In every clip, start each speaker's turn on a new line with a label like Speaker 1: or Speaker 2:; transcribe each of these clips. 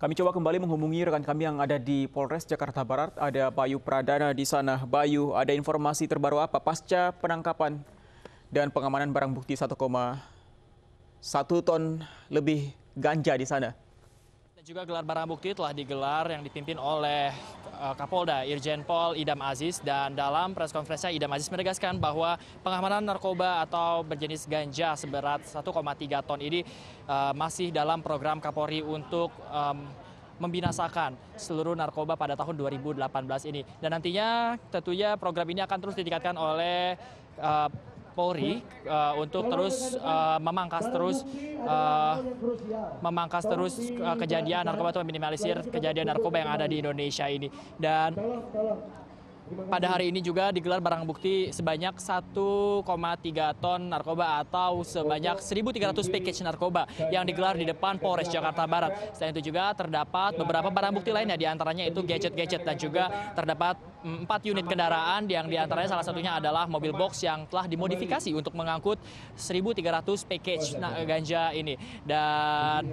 Speaker 1: Kami coba kembali menghubungi rekan kami yang ada di Polres Jakarta Barat. Ada Bayu Pradana di sana. Bayu, ada informasi terbaru apa pasca penangkapan dan pengamanan barang bukti 1,1 ton lebih ganja di sana? juga gelar barang bukti telah digelar yang dipimpin oleh eh, Kapolda Irjen Pol Idam Aziz dan dalam press konferensinya Idam Aziz menegaskan bahwa pengamanan narkoba atau berjenis ganja seberat 1,3 ton ini eh, masih dalam program Kapolri untuk membinasakan seluruh narkoba pada tahun 2018 ini. Dan nantinya tentunya program ini akan terus ditingkatkan oleh eh, Polri uh, untuk uh, uh, terus uh, memangkas terus uh, memangkas terus uh, kejadian narkoba atau minimalisir kejadian narkoba yang ada di Indonesia ini dan pada hari ini juga digelar barang bukti sebanyak 1,3 ton narkoba atau sebanyak 1.300 package narkoba yang digelar di depan Polres Jakarta Barat. Selain itu juga terdapat beberapa barang bukti lainnya diantaranya itu gadget-gadget dan juga terdapat empat unit kendaraan yang diantaranya salah satunya adalah mobil box yang telah dimodifikasi untuk mengangkut 1.300 package oh, iya, nah, iya. ganja ini dan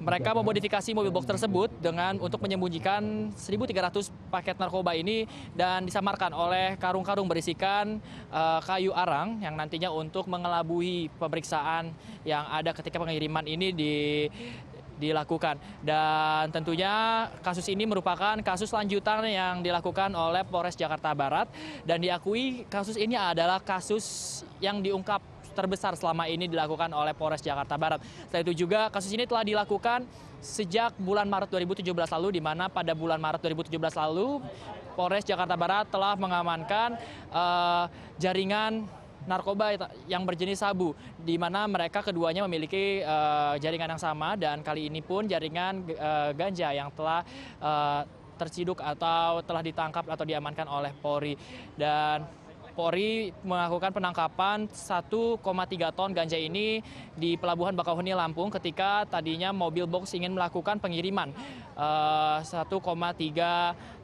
Speaker 1: mereka memodifikasi mobil box tersebut dengan untuk menyembunyikan 1.300 paket narkoba ini dan disamarkan oleh karung-karung berisikan uh, kayu arang yang nantinya untuk mengelabui pemeriksaan yang ada ketika pengiriman ini di dilakukan. Dan tentunya kasus ini merupakan kasus lanjutan yang dilakukan oleh Polres Jakarta Barat dan diakui kasus ini adalah kasus yang diungkap terbesar selama ini dilakukan oleh Polres Jakarta Barat. Selain itu juga kasus ini telah dilakukan sejak bulan Maret 2017 lalu di mana pada bulan Maret 2017 lalu Polres Jakarta Barat telah mengamankan uh, jaringan narkoba yang berjenis sabu, di mana mereka keduanya memiliki uh, jaringan yang sama dan kali ini pun jaringan uh, ganja yang telah uh, terciduk atau telah ditangkap atau diamankan oleh Polri dan Polri melakukan penangkapan 1,3 ton ganja ini di Pelabuhan Bakauheni Lampung ketika tadinya mobil box ingin melakukan pengiriman uh, 1,3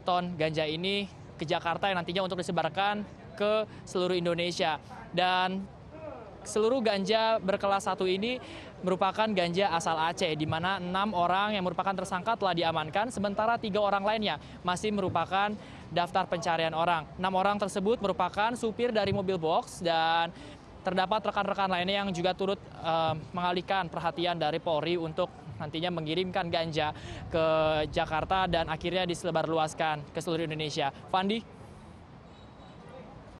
Speaker 1: ton ganja ini ke Jakarta yang nantinya untuk disebarkan ke seluruh Indonesia. Dan seluruh ganja berkelas satu ini merupakan ganja asal Aceh, di mana enam orang yang merupakan tersangka telah diamankan, sementara tiga orang lainnya masih merupakan daftar pencarian orang. Enam orang tersebut merupakan supir dari mobil box dan terdapat rekan-rekan lainnya yang juga turut uh, mengalihkan perhatian dari Polri untuk nantinya mengirimkan ganja ke Jakarta dan akhirnya diselebarluaskan ke seluruh Indonesia. Fandi,